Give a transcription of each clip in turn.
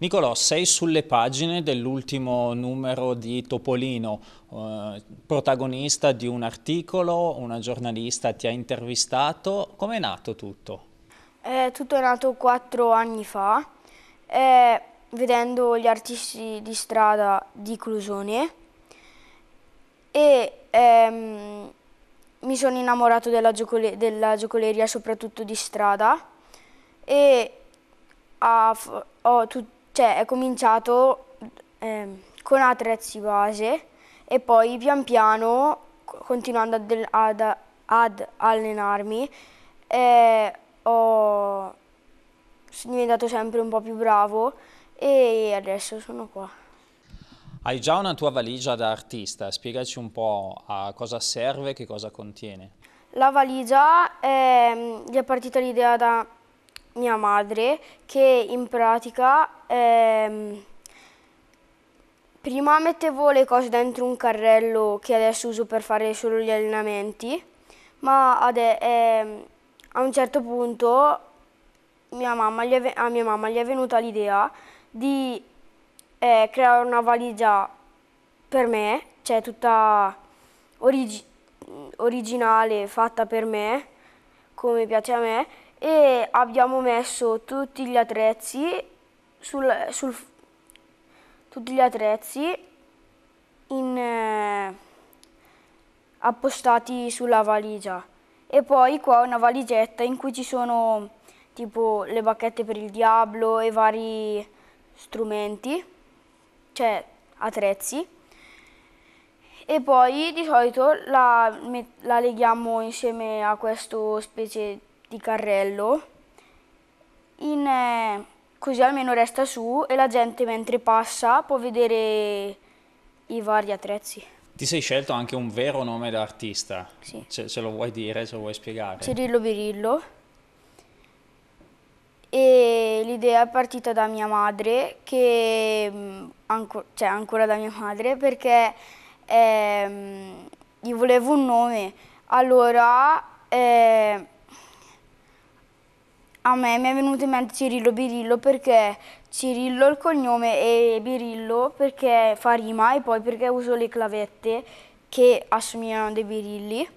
Nicolò, sei sulle pagine dell'ultimo numero di Topolino, eh, protagonista di un articolo, una giornalista ti ha intervistato. Come è nato tutto? Eh, è tutto nato quattro anni fa, eh, vedendo gli artisti di strada di Clusone e ehm, mi sono innamorato della, giocole della giocoleria soprattutto di strada e ho tutto cioè è cominciato eh, con attrezzi base e poi pian piano, continuando ad, ad, ad allenarmi, eh, ho, sono diventato sempre un po' più bravo e adesso sono qua. Hai già una tua valigia da artista, spiegaci un po' a cosa serve e che cosa contiene. La valigia, eh, è partita l'idea da mia madre che in pratica ehm, prima mettevo le cose dentro un carrello che adesso uso per fare solo gli allenamenti, ma ade, ehm, a un certo punto mia è, a mia mamma gli è venuta l'idea di eh, creare una valigia per me, cioè tutta origi originale, fatta per me, come piace a me, e abbiamo messo tutti gli attrezzi sul, sul tutti gli attrezzi in, eh, appostati sulla valigia e poi qua una valigetta in cui ci sono tipo le bacchette per il diablo e vari strumenti cioè attrezzi e poi di solito la, la leghiamo insieme a questo specie di di carrello, in, eh, così almeno resta su e la gente mentre passa può vedere i vari attrezzi. Ti sei scelto anche un vero nome d'artista, sì. ce, ce lo vuoi dire, se lo vuoi spiegare? Cirillo Birillo e l'idea è partita da mia madre, che, mm, anco, cioè ancora da mia madre, perché eh, gli volevo un nome. Allora eh, a me mi è venuto in mente Cirillo Birillo perché Cirillo è il cognome e Birillo perché fa rima e poi perché uso le clavette che assomigliano a dei birilli.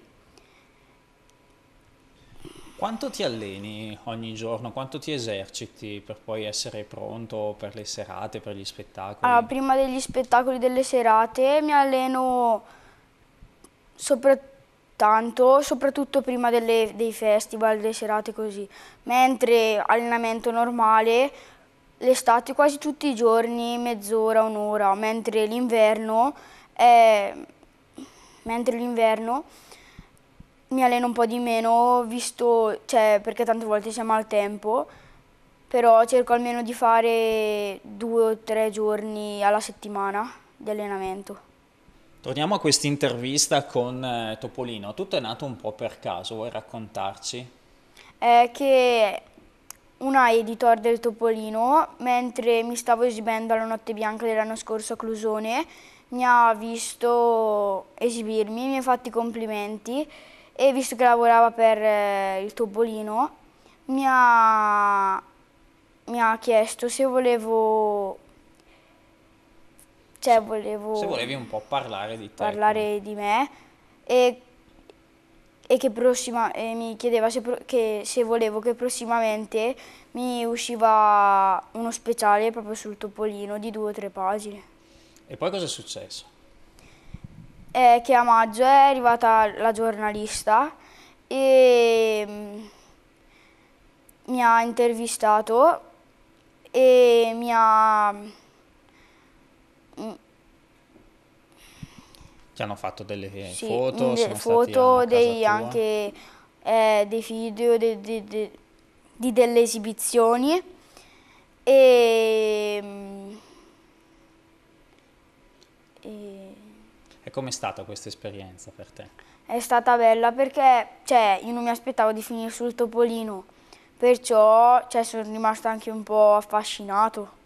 Quanto ti alleni ogni giorno? Quanto ti eserciti per poi essere pronto per le serate, per gli spettacoli? Allora, prima degli spettacoli delle serate mi alleno soprattutto tanto, soprattutto prima delle, dei festival, delle serate così, mentre allenamento normale l'estate quasi tutti i giorni, mezz'ora, un'ora, mentre l'inverno è... mentre l'inverno mi alleno un po' di meno, visto, cioè, perché tante volte c'è maltempo, però cerco almeno di fare due o tre giorni alla settimana di allenamento. Torniamo a questa intervista con eh, Topolino. Tutto è nato un po' per caso, vuoi raccontarci? È che una editor del Topolino, mentre mi stavo esibendo alla Notte Bianca dell'anno scorso a Clusone, mi ha visto esibirmi, mi ha fatto i complimenti e visto che lavorava per eh, il Topolino, mi ha, mi ha chiesto se volevo cioè, volevo... Se volevi un po' parlare di te. Parlare quindi. di me. E, e che prossima, e mi chiedeva se, che, se volevo che prossimamente mi usciva uno speciale proprio sul Topolino di due o tre pagine. E poi cosa è successo? È che a maggio è arrivata la giornalista e mm, mi ha intervistato e mi ha ti hanno fatto delle sì, foto? Delle mm, foto, dei, anche eh, dei video, di de, de, de, delle esibizioni. E, mm, e... e com'è stata questa esperienza per te? È stata bella perché cioè, io non mi aspettavo di finire sul topolino, perciò cioè, sono rimasto anche un po' affascinato.